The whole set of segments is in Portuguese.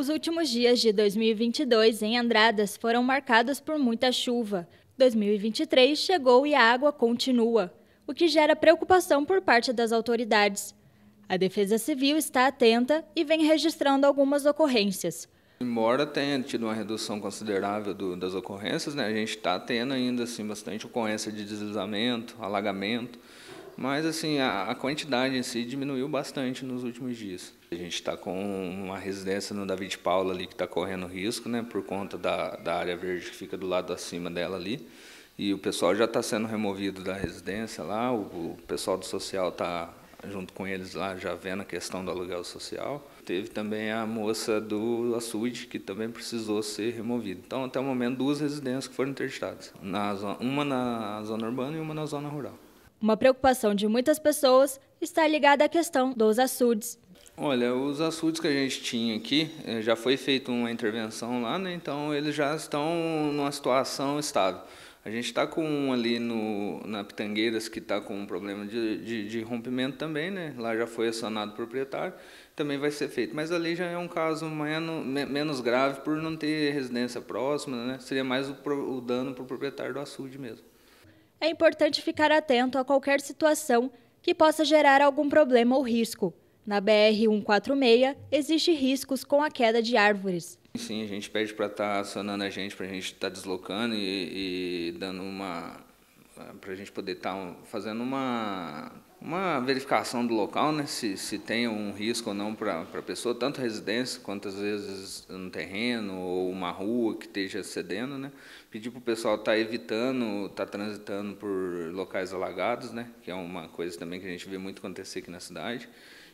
Os últimos dias de 2022 em Andradas foram marcados por muita chuva. 2023 chegou e a água continua, o que gera preocupação por parte das autoridades. A Defesa Civil está atenta e vem registrando algumas ocorrências. Embora tenha tido uma redução considerável do, das ocorrências, né, a gente está tendo ainda assim, bastante ocorrência de deslizamento, alagamento, mas assim a, a quantidade em si diminuiu bastante nos últimos dias. A gente está com uma residência no David Paula ali que está correndo risco, né, por conta da, da área verde que fica do lado acima dela ali. E o pessoal já está sendo removido da residência lá, o, o pessoal do social está junto com eles lá já vendo a questão do aluguel social. Teve também a moça do açude, que também precisou ser removida. Então, até o momento, duas residências que foram interditadas, na uma na zona urbana e uma na zona rural. Uma preocupação de muitas pessoas está ligada à questão dos açudes. Olha, os açudes que a gente tinha aqui, eh, já foi feita uma intervenção lá, né? então eles já estão numa situação estável. A gente está com um ali no, na Pitangueiras que está com um problema de, de, de, rompimento também, né? Lá já foi acionado o proprietário, também vai ser feito. Mas ali já é um caso menos, menos grave por não ter residência próxima, né? Seria mais o, o dano para o proprietário do açude mesmo. É importante ficar atento a qualquer situação que possa gerar algum problema ou risco. Na BR-146, existe riscos com a queda de árvores. Sim, a gente pede para estar tá acionando a gente, para a gente estar tá deslocando e, e, dando uma. para a gente poder estar tá fazendo uma, uma verificação do local, né? se, se tem um risco ou não para a pessoa, tanto residência quanto às vezes um terreno ou uma rua que esteja cedendo. Né? Pedir para o pessoal estar tá evitando, estar tá transitando por locais alagados, né? que é uma coisa também que a gente vê muito acontecer aqui na cidade.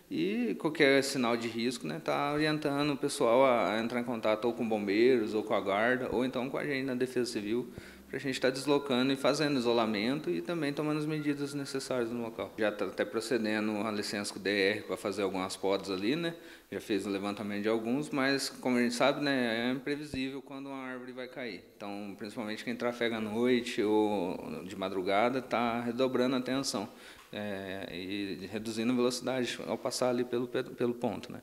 E qualquer sinal de risco, né, tá orientando o pessoal a entrar em contato ou com bombeiros, ou com a guarda, ou então com a gente na Defesa Civil, para a gente estar tá deslocando e fazendo isolamento e também tomando as medidas necessárias no local. Já está até procedendo a licença com o DR para fazer algumas podas ali, né? Já fez o levantamento de alguns, mas como a gente sabe, né, é imprevisível quando uma árvore vai cair. Então, principalmente quem trafega à noite ou de madrugada, está redobrando a atenção é, e reduzindo velocidade ao passar ali pelo, pelo ponto. Né?